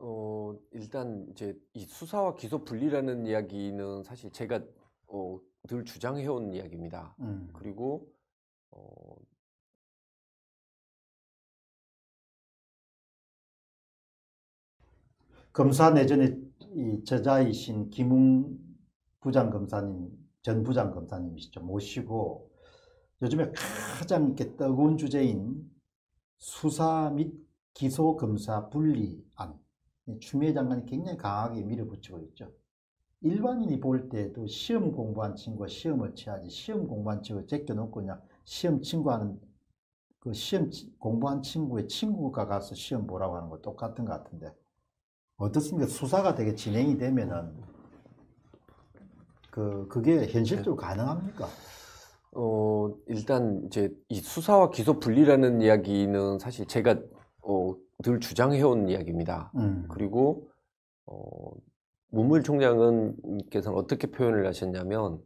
어, 일단 이제 이 수사와 기소 분리라는 이야기는 사실 제가 어, 늘 주장해온 이야기입니다. 음. 그리고 어, 검사 내전의 이 저자이신 김웅 부장 검사님, 전 부장 검사님이시죠. 모시고 요즘에 가장 이렇게 뜨거운 주제인 수사 및 기소 검사 분리안 예, 추미애 장관이 굉장히 강하게 밀어붙이고 있죠. 일반인이 볼 때도 시험 공부한 친구가 시험을 치야지 시험 공부한 친구 가 제껴놓고 그냥 시험 친구하는 그 시험 공부한 친구의 친구가 가서 시험 보라고 하는 거 똑같은 것 같은데 어떻습니까? 수사가 되게 진행이 되면은 그 그게 현실적으로 네. 가능합니까? 어 일단 이제 이 수사와 기소 분리라는 이야기는 사실 제가 어늘 주장해온 이야기입니다. 음. 그리고 어, 문물 총장은께서는 어떻게 표현을 하셨냐면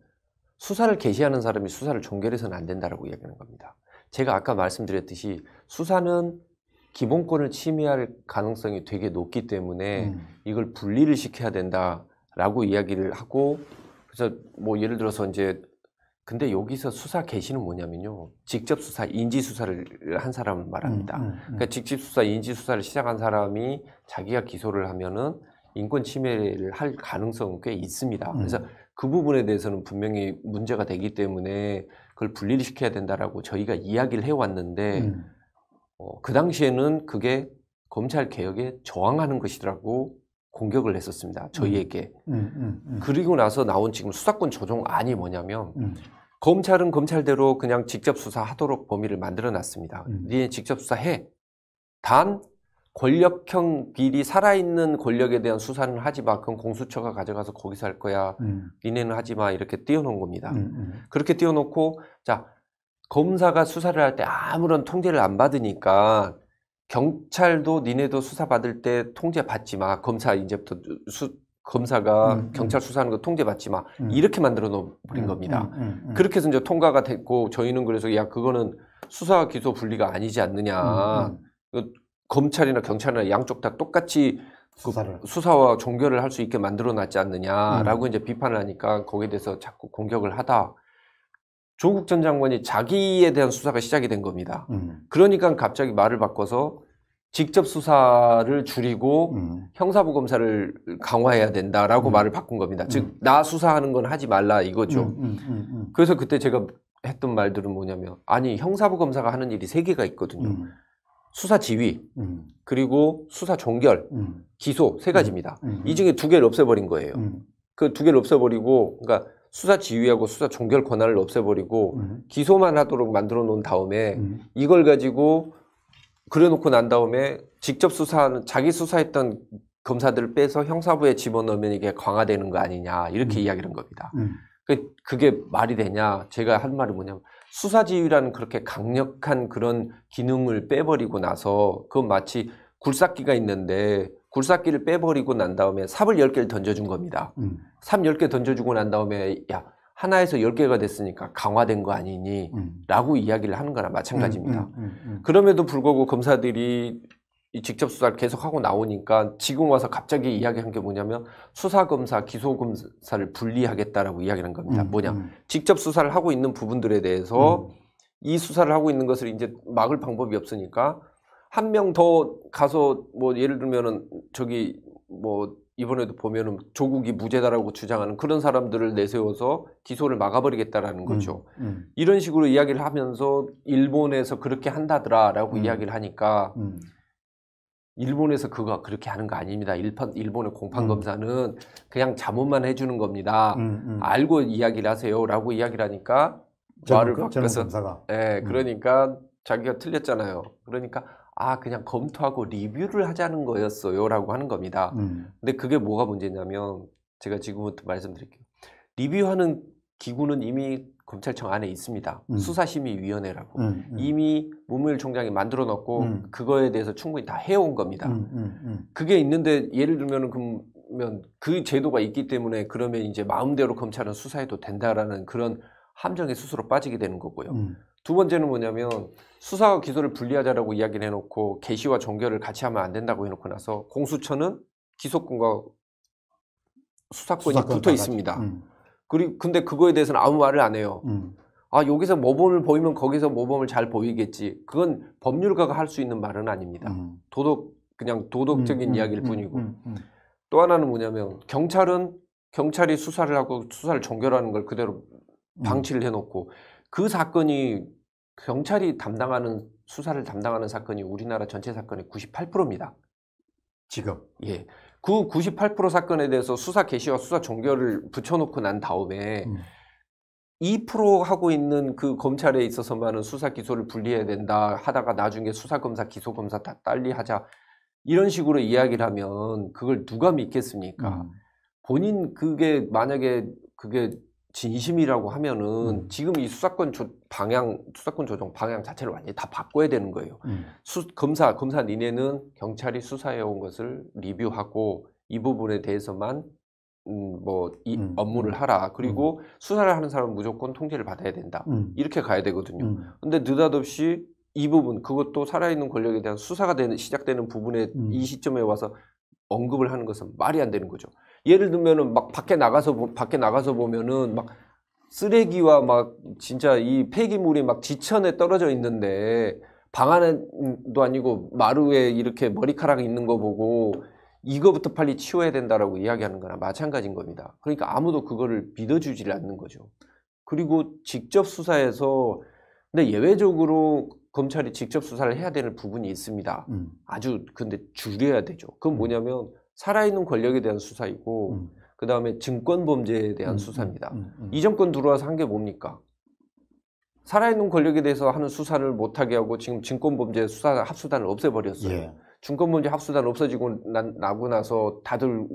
수사를 개시하는 사람이 수사를 종결해서는 안 된다라고 이야기하는 겁니다. 제가 아까 말씀드렸듯이 수사는 기본권을 침해할 가능성이 되게 높기 때문에 음. 이걸 분리를 시켜야 된다라고 이야기를 하고 그래서 뭐 예를 들어서 이제 근데 여기서 수사 개시는 뭐냐면요. 직접 수사, 인지 수사를 한 사람을 말합니다. 음, 음, 음. 그러니까 직접 수사, 인지 수사를 시작한 사람이 자기가 기소를 하면은 인권 침해를 할 가능성은 꽤 있습니다. 음. 그래서 그 부분에 대해서는 분명히 문제가 되기 때문에 그걸 분리를 시켜야 된다라고 저희가 이야기를 해왔는데 음. 어, 그 당시에는 그게 검찰 개혁에 저항하는 것이라고 공격을 했었습니다. 저희에게. 음, 음, 음, 그리고 나서 나온 지금 수사권 조정안이 뭐냐면 검찰은 검찰대로 그냥 직접 수사하도록 범위를 만들어 놨습니다. 음. 니네 직접 수사해. 단 권력형 비리 살아있는 권력에 대한 수사는 하지 마. 그건 공수처가 가져가서 거기서 할 거야. 음. 니네는 하지 마. 이렇게 띄워놓은 겁니다. 음, 음. 그렇게 띄워놓고 자 검사가 수사를 할 때 아무런 통제를 안 받으니까 경찰도 니네도 수사받을 때 통제받지 마. 검사 이제부터 수, 검사가 음, 음, 경찰 수사하는 거 통제받지 마. 음. 이렇게 만들어 놓으린 음, 음, 겁니다. 음, 그렇게 해서 이제 통과가 됐고 저희는 그래서 야 그거는 수사 기소 분리가 아니지 않느냐. 그 검찰이나 경찰이나 양쪽 다 똑같이 그 수사를. 그 수사와 종결을 할 수 있게 만들어 놨지 않느냐라고 이제 비판을 하니까 거기에 대해서 자꾸 공격을 하다 조국 전 장관이 자기에 대한 수사가 시작이 된 겁니다. 음. 그러니까 갑자기 말을 바꿔서 직접 수사를 줄이고 음. 형사부 검사를 강화해야 된다라고 음. 말을 바꾼 겁니다. 즉, 음. 나 수사하는 건 하지 말라 이거죠. 음, 음, 그래서 그때 제가 했던 말들은 뭐냐면, 아니, 형사부 검사가 하는 일이 세 개가 있거든요. 수사 지휘, 그리고 수사 종결, 기소 세 가지입니다. 이 중에 두 개를 없애버린 거예요. 그 두 개를 없애버리고, 그러니까 수사 지휘하고 수사 종결 권한을 없애버리고 음. 기소만 하도록 만들어 놓은 다음에 음. 이걸 가지고 그려놓고 난 다음에 직접 수사하는 자기 수사했던 검사들을 빼서 형사부에 집어넣으면 이게 강화되는 거 아니냐 이렇게 음. 이야기를 한 겁니다. 음. 그, 그게 말이 되냐? 제가 한 말이 뭐냐면 수사 지휘라는 그렇게 강력한 그런 기능을 빼버리고 나서 그건 마치 굴삭기가 있는데 굴삭기를 빼버리고 난 다음에 삽을 10개를 던져준 겁니다. 음. 삽 10개 던져주고 난 다음에 야 하나에서 10개가 됐으니까 강화된 거 아니니 음. 라고 이야기를 하는 거나 마찬가지입니다. 음, 음, 음, 음. 그럼에도 불구하고 검사들이 이 직접 수사를 계속하고 나오니까 지금 와서 갑자기 이야기한 게 뭐냐면 수사검사, 기소검사를 분리하겠다라고 이야기한 겁니다. 뭐냐 직접 수사를 하고 있는 부분들에 대해서 이 수사를 하고 있는 것을 이제 막을 방법이 없으니까 한명더 가서 뭐 예를 들면은 저기 뭐 이번에도 보면은 조국이 무죄다라고 주장하는 그런 사람들을 내세워서 기소를 막아버리겠다라는 음, 거죠. 음, 음. 이런 식으로 이야기를 하면서 일본에서 그렇게 한다더라라고 음. 이야기를 하니까 음. 일본에서 그거 그렇게 하는 거 아닙니다. 일판, 일본의 공판 음. 검사는 그냥 자문만 해주는 겁니다. 알고 이야기를 하세요라고 이야기를 하니까 말을 바꿔서 예, 그러니까 자기가 틀렸잖아요. 그러니까 아 그냥 검토하고 리뷰를 하자는 거였어요라고 하는 겁니다. 음. 근데 그게 뭐가 문제냐면 제가 지금부터 말씀드릴게요. 리뷰하는 기구는 이미 검찰청 안에 있습니다. 음. 수사심의위원회라고 음, 음. 이미 문무일 총장이 만들어 놨고 음. 그거에 대해서 충분히 다 해온 겁니다. 음, 그게 있는데 예를 들면은 그그 제도가 있기 때문에 그러면 이제 마음대로 검찰은 수사해도 된다라는 그런 함정에 스스로 빠지게 되는 거고요. 음. 두 번째는 뭐냐면 수사와 기소를 분리하자라고 이야기를 해놓고 개시와 종결을 같이 하면 안 된다고 해놓고 나서 공수처는 기소권과 수사권이 붙어 있습니다. 음. 그리고 근데 그거에 대해서는 아무 말을 안 해요. 음. 아 여기서 모범을 보이면 거기서 모범을 잘 보이겠지. 그건 법률가가 할 수 있는 말은 아닙니다. 음. 도덕 그냥 도덕적인 음, 음, 이야기일 뿐이고 또 하나는 뭐냐면 경찰은 경찰이 수사를 하고 수사를 종결하는 걸 그대로 음. 방치를 해놓고 그 사건이 경찰이 담당하는 수사를 담당하는 사건이 우리나라 전체 사건의 98%입니다. 지금 예. 그 98% 사건에 대해서 수사 개시와 수사 종결을 붙여놓고 난 다음에 음. 2% 하고 있는 그 검찰에 있어서만은 수사 기소를 분리해야 된다 하다가 나중에 수사 검사 기소 검사 다 딸리 하자 이런 식으로 이야기를 하면 그걸 누가 믿겠습니까? 음. 본인 그게 만약에 그게 진심이라고 하면은 음. 지금 이 수사권 조, 방향 수사권 조정 방향 자체를 완전히 다 바꿔야 되는 거예요. 음. 수, 검사 검사 니네는 경찰이 수사해 온 것을 리뷰하고 이 부분에 대해서만 음, 뭐이 음. 업무를 음. 하라. 그리고 음. 수사를 하는 사람은 무조건 통제를 받아야 된다. 음. 이렇게 가야 되거든요. 음. 근데 느닷없이 이 부분 그것도 살아있는 권력에 대한 수사가 되는 시작되는 부분에 이 시점에 와서 언급을 하는 것은 말이 안 되는 거죠. 예를 들면은 막 밖에 나가서 밖에 나가서 보면은 막 쓰레기와 막 진짜 이 폐기물이 막 지천에 떨어져 있는데 방 안에도 아니고 마루에 이렇게 머리카락 있는 거 보고 이거부터 빨리 치워야 된다라고 이야기하는 거나 마찬가지인 겁니다. 그러니까 아무도 그거를 믿어주질 않는 거죠. 그리고 직접 수사해서 근데 예외적으로 검찰이 직접 수사를 해야 되는 부분이 있습니다. 음. 아주 근데 줄여야 되죠. 그건 음. 뭐냐면 살아있는 권력에 대한 수사이고 음. 그 다음에 증권 범죄에 대한 음, 음, 수사입니다. 음, 음, 이 정권 들어와서 한 게 뭡니까? 살아있는 권력에 대해서 하는 수사를 못하게 하고 지금 증권 범죄 수사 합수단을 없애버렸어요. 예. 증권 범죄 합수단 없어지고 나, 고 나서 다들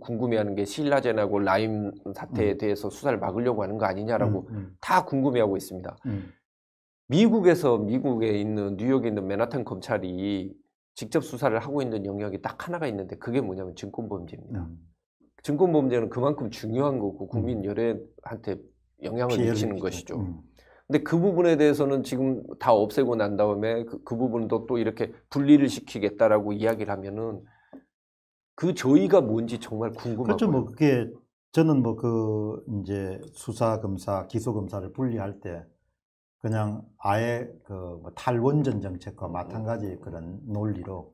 궁금해하는 게신라제나고 라임 사태에 음. 대해서 수사를 막으려고 하는 거 아니냐라고 음, 다 궁금해하고 있습니다. 미국에서 미국에 있는 뉴욕에 있는 맨하탄 검찰이 직접 수사를 하고 있는 영역이 딱 하나가 있는데 그게 뭐냐면 증권범죄입니다. 음. 증권범죄는 그만큼 중요한 거고 음. 국민 열애한테 영향을 미치는 것이죠. 음. 근데 그 부분에 대해서는 지금 다 없애고 난 다음에 그, 그 부분도 또 이렇게 분리를 시키겠다라고 이야기를 하면은 그 저희가 뭔지 정말 궁금하고 그렇죠. 뭐 그게 저는 뭐 그 이제 수사 검사 기소 검사를 분리할 때 그냥 아예 그뭐 탈원전 정책과 마찬가지 그런 논리로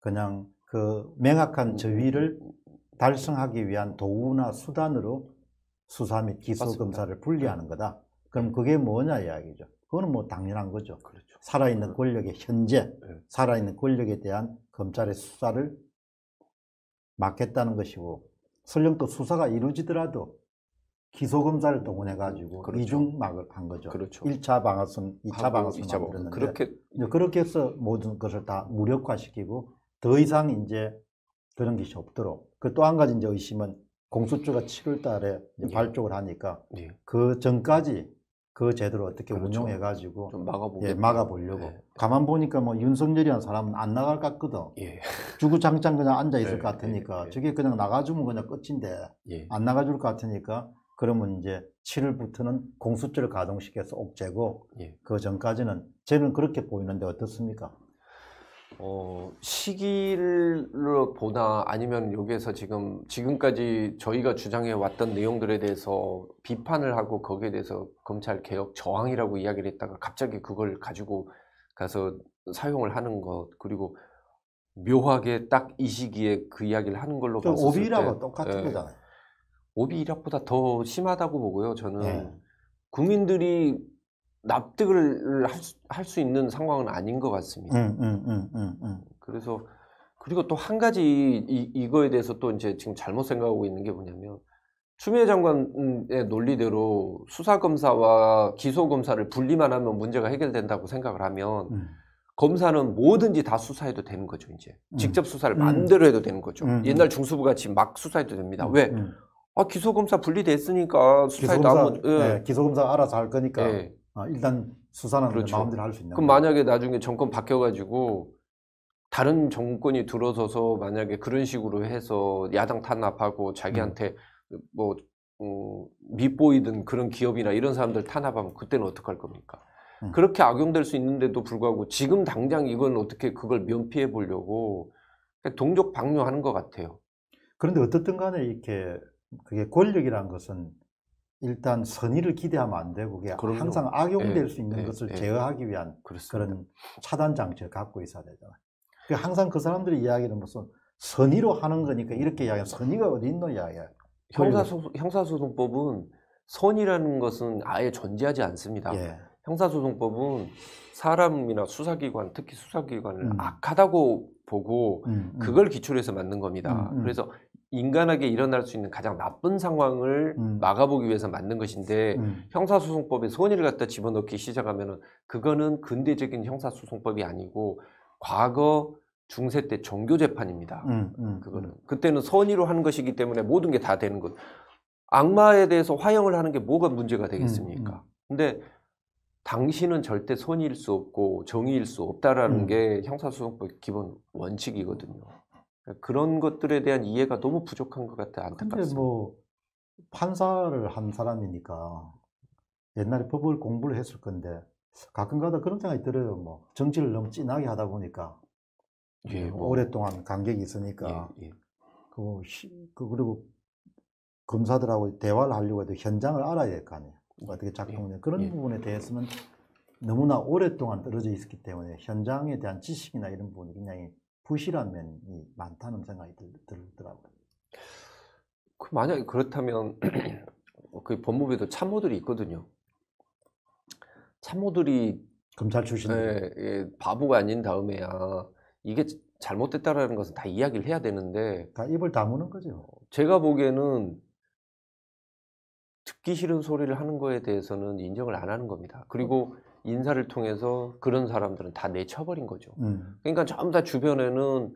그냥 그 명확한 저위를 달성하기 위한 도구나 수단으로 수사 및 기소 맞습니다. 검사를 분리하는 네. 거다. 그럼 그게 뭐냐 이야기죠. 그거는 뭐 당연한 거죠. 그렇죠. 살아있는 권력의 현재 네. 살아있는 권력에 대한 검찰의 수사를 막겠다는 것이고 설령 또 수사가 이루어지더라도 기소검사를 동원해 가지고 그렇죠. 이중막을 한 거죠. 그렇죠. 1차 방아선, 2차 방아선 뭐 만들었는데 그렇게 그렇게 해서 모든 것을 다 무력화시키고 더 이상 이제 그런 것이 없도록. 그 또 한 가지 이제 의심은 공수처가 7월 달에 예. 발족을 하니까 예. 그 전까지 그 제도를 어떻게 그렇죠. 운용해 가지고 막아보려 예, 예, 막아보려고 예. 가만 보니까 뭐 윤석열이라는 사람은 안 나갈 것 같거든 예. 주구장창 그냥 앉아 있을 네. 것 같으니까 예. 저게 그냥 나가주면 그냥 끝인데 예. 안 나가줄 것 같으니까 그러면 이제 7월부터는 공수처를 가동시켜서 옥죄고 예. 그 전까지는 저는 그렇게 보이는데 어떻습니까? 어, 시기를 보나 아니면 여기에서 지금 지금까지 저희가 주장해 왔던 내용들에 대해서 비판을 하고 거기에 대해서 검찰 개혁 저항이라고 이야기를 했다가 갑자기 그걸 가지고 가서 사용을 하는 것 그리고 묘하게 딱 이 시기에 그 이야기를 하는 걸로 봤을 때 오비라고 똑같은 예. 거잖아요. 오비 음. 이력보다 더 심하다고 보고요. 저는 네. 국민들이 납득을 할수 수 있는 상황은 아닌 것 같습니다. 음, 음, 음, 음, 음. 그래서 그리고 또 한 가지 이, 이거에 대해서 또 이제 지금 잘못 생각하고 있는 게 뭐냐면 추미애 장관의 논리대로 수사검사와 기소검사를 분리만 하면 문제가 해결된다고 생각을 하면 음. 검사는 뭐든지 다 수사해도 되는 거죠, 이제. 음. 직접 수사를 음. 마음대 해도 되는 거죠. 옛날 중수부 같이 막 수사해도 됩니다. 왜? 아 기소검사 분리됐으니까 수사에 기소검 남은 예. 네, 기소검사 알아서 할 거니까 예. 아, 일단 수사는 그렇죠. 마음대로 할 수 있는. 그럼 만약에 나중에 정권 바뀌어가지고 다른 정권이 들어서서 만약에 그런 식으로 해서 야당 탄압하고 자기한테 음. 뭐 어, 밑보이든 그런 기업이나 이런 사람들 탄압하면 그때는 어떡할 겁니까? 음. 그렇게 악용될 수 있는데도 불구하고 지금 당장 이건 어떻게 그걸 면피해 보려고 동족 방뇨하는 것 같아요. 그런데 어떻든 간에 이렇게 그게 권력이라는 것은 일단 선의를 기대하면 안 되고 그게 그럼요. 항상 악용될 예, 수 있는 예, 것을 예. 제어하기 위한 그렇습니다. 그런 차단 장치를 갖고 있어야 되잖아요. 그 항상 그사람들의 이야기는 무슨 선의로 하는 거니까 이렇게 이야기하면 선의가 어디 있노 이야기야. 형사소, 형사소송법은 선의라는 것은 아예 존재하지 않습니다. 예. 형사소송법은 사람이나 수사기관, 특히 수사기관을 음. 악하다고 보고 음, 음. 그걸 기초로 해서 만든 겁니다. 음, 음. 그래서 인간에게 일어날 수 있는 가장 나쁜 상황을 음. 막아보기 위해서 만든 것인데 형사소송법에 손해를 갖다 집어넣기 시작하면 그거는 근대적인 형사소송법이 아니고 과거 중세 때 종교 재판입니다. 그거는 그때는 선의로 하는 것이기 때문에 모든 게 다 되는 것. 악마에 대해서 화형을 하는 게 뭐가 문제가 되겠습니까? 근데 당신은 절대 손이일 수 없고 정의일 수 없다라는 음. 게 형사소송법 기본 원칙이거든요. 그러니까 그런 것들에 대한 이해가 너무 부족한 것 같아 안타깝습니다. 뭐 판사를 한 사람이니까 옛날에 법을 공부를 했을 건데 가끔가다 그런 생각이 들어요. 뭐 정치를 너무 진하게 하다 보니까 예, 어, 뭐. 오랫동안 간격이 있으니까 예, 예. 그, 뭐 그, 그리고 검사들하고 대화를 하려고 해도 현장을 알아야 될거 아니에요. 어떻게 작동하는 예. 그런 예. 부분에 대해서는 너무나 오랫동안 떨어져 있었기 때문에 현장에 대한 지식이나 이런 부분이 굉장히 부실한 면이 많다는 생각이 들, 더라고요 그 만약에 그렇다면 그 법무부에도 참모들이 있거든요. 참모들이 검찰 출신 예, 예, 바보가 아닌 다음에야 이게 잘못됐다라는 것은 다 이야기를 해야 되는데 다 입을 다무는 거죠. 제가 보기에는 듣기 싫은 소리를 하는 거에 대해서는 인정을 안 하는 겁니다. 그리고 음. 인사를 통해서 그런 사람들은 다 내쳐버린 거죠. 음. 그러니까 전부 다 주변에는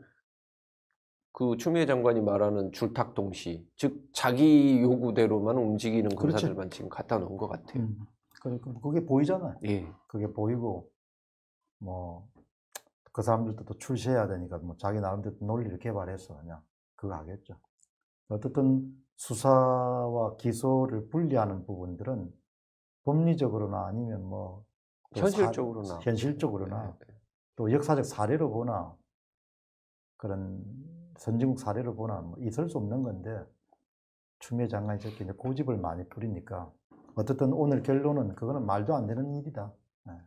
그 추미애 장관이 말하는 줄탁동시, 즉 자기 요구대로만 움직이는 그렇죠. 검사들만 그렇죠. 지금 갖다 놓은 것 같아요. 음. 그러니까 그게 보이잖아요. 예. 그게 보이고 뭐 그 사람들도 또 출시해야 되니까 뭐 자기 나름대로 논리를 개발해서 그냥 그거 하겠죠. 어쨌든 수사와 기소를 분리하는 부분들은 법리적으로나 아니면 뭐 현실적으로나 사, 현실적으로나 네, 네, 네. 또 역사적 사례로 보나 그런 선진국 사례로 보나 뭐 있을 수 없는 건데 추미애 장관이 저렇게 이제 고집을 많이 부리니까 어쨌든 오늘 결론은 그거는 말도 안 되는 일이다.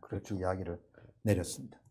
그렇게 그렇죠. 이야기를 내렸습니다.